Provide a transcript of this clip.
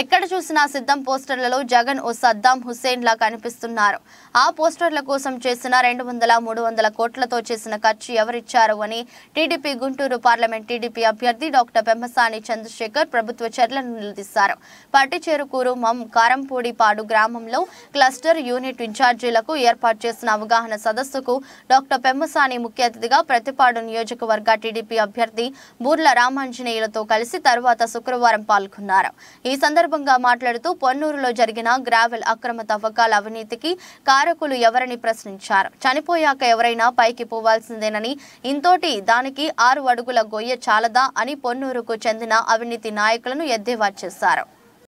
ఎక్కడ చూసినా సిద్ధం పోస్టర్లలో జగన్ ఓ సద్దాం హుస్సేన్ లా కనిపిస్తున్నారు ఆ పోస్టర్ల కోసం చేసిన రెండు వందల మూడు వందల కోట్లతో చేసిన ఖర్చు ఎవరిచ్చారు అని టీడీపీ గుంటూరు పార్లమెంట్ టీడీపీ అభ్యర్థి డాక్టర్ పెమ్మసాని చంద్రశేఖర్ ప్రభుత్వ చర్యలను నిలదీశారు పట్టిచేరుకూరు మం కారంపూడిపాడు గ్రామంలో క్లస్టర్ యూనిట్ ఇన్ఛార్జీలకు ఏర్పాటు చేసిన అవగాహన సదస్సుకు డాక్టర్ పెమ్మసాని ముఖ్య అతిథిగా ప్రతిపాడు నియోజకవర్గ టీడీపీ అభ్యర్థి బూర్ల రామాంజనేయులతో కలిసి తరువాత శుక్రవారం పాల్గొన్నారు ఈ సందర్భంగా సందర్భంగా మాట్లాడుతూ పొన్నూరులో జరిగిన గ్రావెల్ అక్రమ తవ్వకాల అవినీతికి కారకులు ఎవరని ప్రశ్నించారు చనిపోయాక ఎవరైనా పైకి పోవాల్సిందేనని ఇంతోటి దానికి ఆరు అడుగుల గొయ్య చాలదా అని పొన్నూరుకు చెందిన అవినీతి నాయకులను ఎద్దేవా చేశారు